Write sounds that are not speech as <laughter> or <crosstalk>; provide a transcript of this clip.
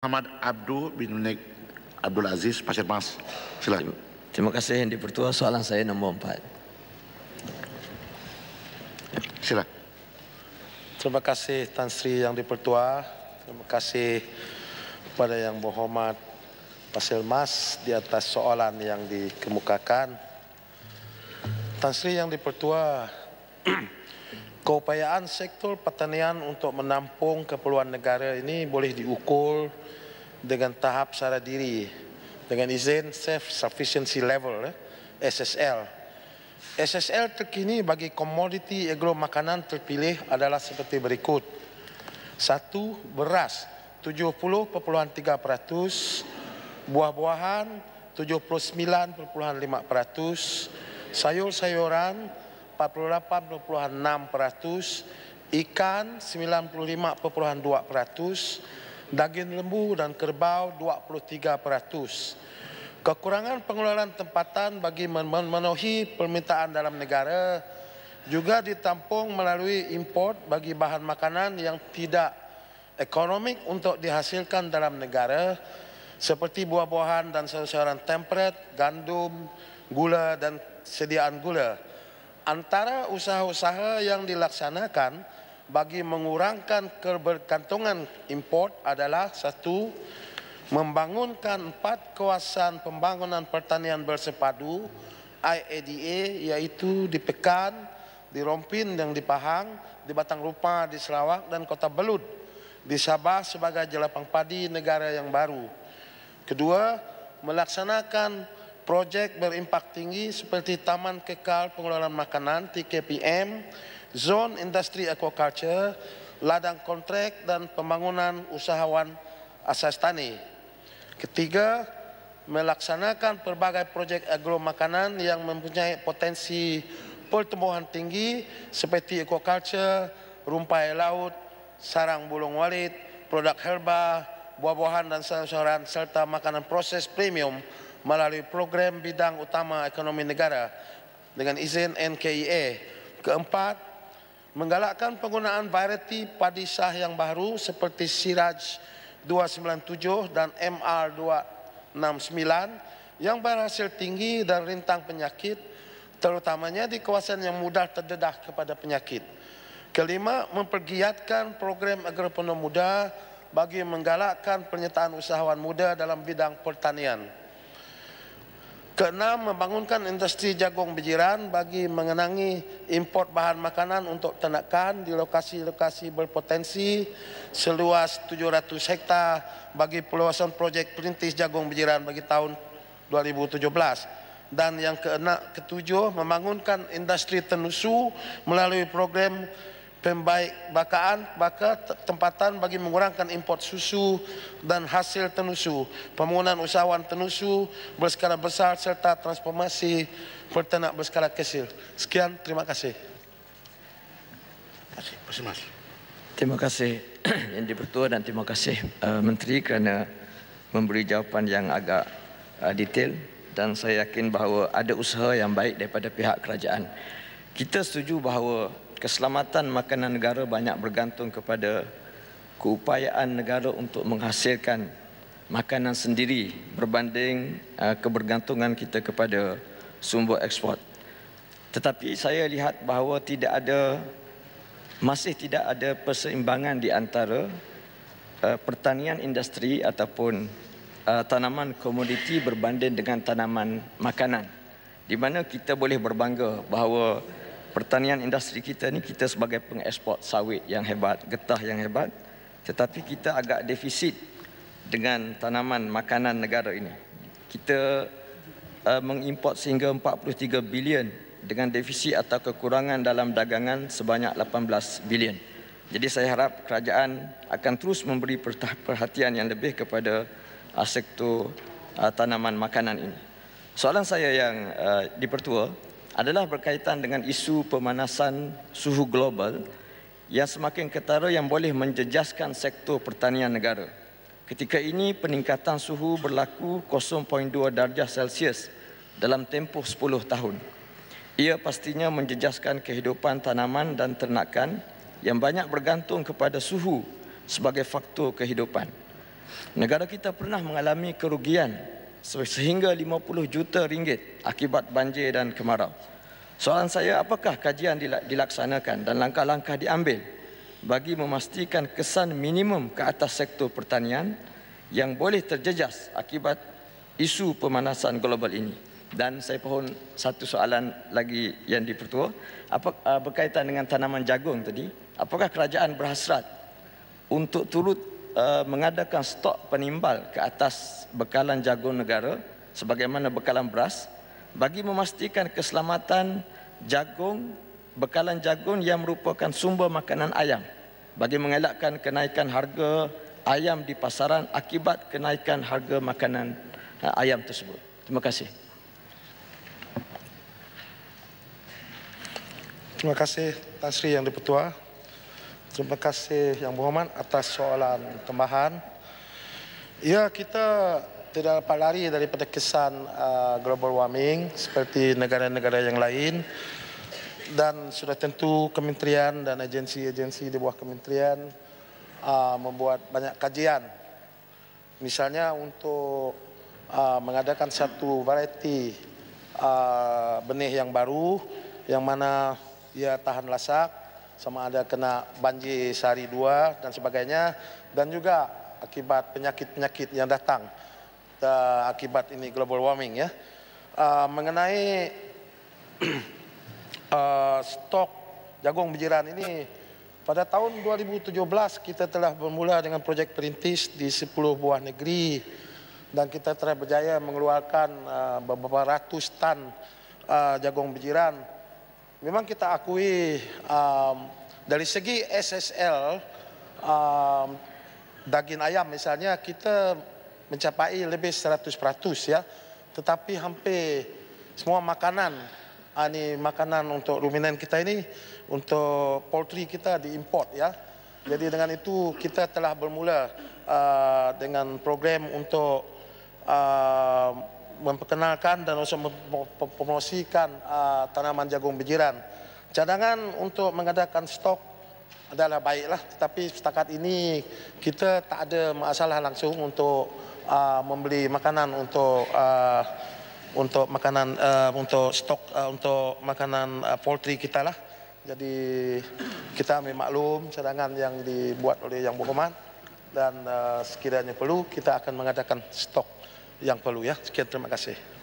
Muhammad Abdul bin Nik Abdul Aziz Pasir Mas. Silakan. Terima kasih yang dipertua soalan saya nombor empat. Sila. Terima kasih Tan Sri yang dipertua. Terima kasih kepada yang berhormat Pasir Mas di atas soalan yang dikemukakan. Tan Sri yang dipertua, <clears throat> keupayaan sektor pertanian untuk menampung keperluan negara ini boleh diukur dengan tahap secara diri dengan izin self sufficiency level eh, SSL. SSL terkini bagi komoditi agro makanan terpilih adalah seperti berikut. Satu, beras 70.3%, buah-buahan 79.5%, sayur-sayuran 48.6%, ikan 95.2%, daging lembu dan kerbau 23%. Kekurangan pengeluaran tempatan bagi memenuhi permintaan dalam negara juga ditampung melalui import bagi bahan makanan yang tidak ekonomik untuk dihasilkan dalam negara seperti buah-buahan dan sayur-sayuran temperate, gandum, gula dan sediaan gula antara usaha-usaha yang dilaksanakan bagi mengurangkan kebergantungan import adalah satu, membangunkan empat kawasan pembangunan pertanian bersepadu IADA iaitu di Pekan, di Rompin dan di Pahang, di Batang Rupa, di Sarawak dan Kota Belud, di Sabah sebagai jelapang padi negara yang baru. Kedua, melaksanakan Projek berimpak tinggi seperti Taman Kekal Pengelolaan Makanan TKPM, Zon Industri Aquaculture, Ladang Kontrak dan Pembangunan Usahawan Asas Tani. Ketiga, melaksanakan pelbagai projek agro makanan yang mempunyai potensi pertumbuhan tinggi seperti aquaculture, rumpai laut, sarang bulung Walit, produk herba, buah-buahan dan sayur-sayuran serta makanan proses premium melalui program bidang utama ekonomi negara dengan izin NKIA. Keempat, menggalakkan penggunaan variety padi sah yang baru seperti Siraj 297 dan MR 269 yang berhasil tinggi dan rintang penyakit terutamanya di kawasan yang mudah terdedah kepada penyakit. Kelima, mempergiatkan program agropenuh muda bagi menggalakkan penyertaan usahawan muda dalam bidang pertanian. Keenam, membangunkan industri jagung berjiran bagi mengenangi import bahan makanan untuk tenakan di lokasi-lokasi berpotensi seluas 700 hektar bagi peluasan projek perintis jagung berjiran bagi tahun 2017. Dan yang keenam, ketujuh, membangunkan industri tenusu melalui program bakaan baka tempatan bagi mengurangkan import susu dan hasil tenusu, pembangunan usahawan tenusu berskala besar serta transformasi peternak berskala kecil. Sekian, terima kasih. Terima kasih. Terima kasih <clears throat> yang di dipertua dan terima kasih uh, Menteri kerana memberi jawapan yang agak uh, detail dan saya yakin bahawa ada usaha yang baik daripada pihak kerajaan. Kita setuju bahawa keselamatan makanan negara banyak bergantung kepada keupayaan negara untuk menghasilkan makanan sendiri berbanding eh, kebergantungan kita kepada sumber ekspor. Tetapi saya lihat bahawa tidak ada masih tidak ada perseimbangan di antara uh, pertanian industri ataupun uh, tanaman komoditi berbanding dengan tanaman makanan. Di mana kita boleh berbangga bahawa pertanian industri kita ni kita sebagai pengekspor sawit yang hebat, getah yang hebat, tetapi kita agak defisit dengan tanaman makanan negara ini. Kita uh, mengimport sehingga 43 bilion dengan defisit atau kekurangan dalam dagangan sebanyak 18 bilion. Jadi saya harap kerajaan akan terus memberi perhatian yang lebih kepada uh, sektor uh, tanaman makanan ini. Soalan saya yang uh, dipertua, adalah berkaitan dengan isu pemanasan suhu global yang semakin ketara yang boleh menjejaskan sektor pertanian negara. Ketika ini peningkatan suhu berlaku 0.2 darjah Celsius dalam tempoh 10 tahun. Ia pastinya menjejaskan kehidupan tanaman dan ternakan yang banyak bergantung kepada suhu sebagai faktor kehidupan. Negara kita pernah mengalami kerugian sehingga 50 juta ringgit akibat banjir dan kemarau. Soalan saya apakah kajian dilaksanakan dan langkah-langkah diambil bagi memastikan kesan minimum ke atas sektor pertanian yang boleh terjejas akibat isu pemanasan global ini. Dan saya pohon satu soalan lagi yang dipertua. Apa, ah, berkaitan dengan tanaman jagung tadi, apakah kerajaan berhasrat untuk turut Eh, mengadakan stok penimbal ke atas bekalan jagung negara sebagaimana bekalan beras bagi memastikan keselamatan jagung bekalan jagung yang merupakan sumber makanan ayam bagi mengelakkan kenaikan harga ayam di pasaran akibat kenaikan harga makanan eh, ayam tersebut. Terima kasih. Terima kasih Tasri yang dipertua. Terima kasih Yang Berhormat atas soalan tambahan. Ya, kita tidak dapat lari daripada kesan uh, global warming seperti negara-negara yang lain. Dan sudah tentu kementerian dan agensi-agensi di bawah kementerian uh, membuat banyak kajian. Misalnya untuk uh, mengadakan satu variety uh, benih yang baru yang mana ia tahan lasak sama ada kena banjir sehari dua dan sebagainya dan juga akibat penyakit-penyakit yang datang uh, akibat ini global warming ya. Uh, mengenai uh, <clears throat> stok jagung bijiran ini pada tahun 2017 kita telah bermula dengan proyek perintis di 10 buah negeri dan kita telah berjaya mengeluarkan uh, beberapa ratus tan uh, jagung bijiran memang kita akui um, dari segi SSL um, daging ayam misalnya kita mencapai lebih 100% ya tetapi hampir semua makanan ani ah, makanan untuk ruminan kita ini untuk poultry kita diimport ya jadi dengan itu kita telah bermula uh, dengan program untuk uh, memperkenalkan dan juga mempromosikan uh, tanaman jagung bijiran. Cadangan untuk mengadakan stok adalah baiklah, tetapi setakat ini kita tak ada masalah langsung untuk uh, membeli makanan untuk uh, untuk makanan uh, untuk stok uh, untuk makanan uh, poultry kita lah. Jadi kita ambil maklum cadangan yang dibuat oleh yang berhormat dan uh, sekiranya perlu kita akan mengadakan stok yang perlu ya. Sekian terima kasih.